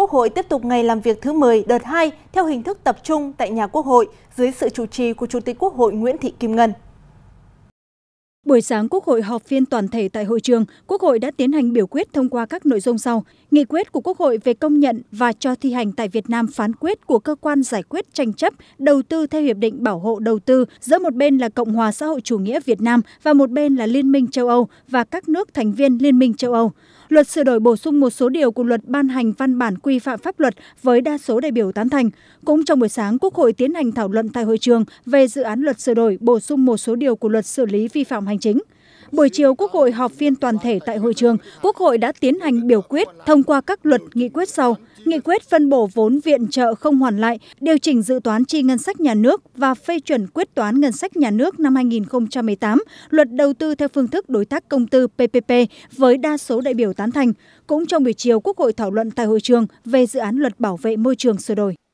Quốc hội tiếp tục ngày làm việc thứ 10 đợt 2 theo hình thức tập trung tại nhà Quốc hội dưới sự chủ trì của Chủ tịch Quốc hội Nguyễn Thị Kim Ngân buổi sáng quốc hội họp phiên toàn thể tại hội trường quốc hội đã tiến hành biểu quyết thông qua các nội dung sau nghị quyết của quốc hội về công nhận và cho thi hành tại việt nam phán quyết của cơ quan giải quyết tranh chấp đầu tư theo hiệp định bảo hộ đầu tư giữa một bên là cộng hòa xã hội chủ nghĩa việt nam và một bên là liên minh châu âu và các nước thành viên liên minh châu âu luật sửa đổi bổ sung một số điều của luật ban hành văn bản quy phạm pháp luật với đa số đại biểu tán thành. Cũng trong buổi sáng, Quốc hội tiến hành thảo luận tại hội trường về dự án luật sửa đổi bổ sung một số điều của luật xử lý vi phạm hành hành chính buổi chiều quốc hội họp phiên toàn thể tại hội trường quốc hội đã tiến hành biểu quyết thông qua các luật nghị quyết sau nghị quyết phân bổ vốn viện trợ không hoàn lại điều chỉnh dự toán chi ngân sách nhà nước và phê chuẩn quyết toán ngân sách nhà nước năm 2018 luật đầu tư theo phương thức đối tác công tư PPP với đa số đại biểu tán thành cũng trong buổi chiều quốc hội thảo luận tại hội trường về dự án luật bảo vệ môi trường sửa đổi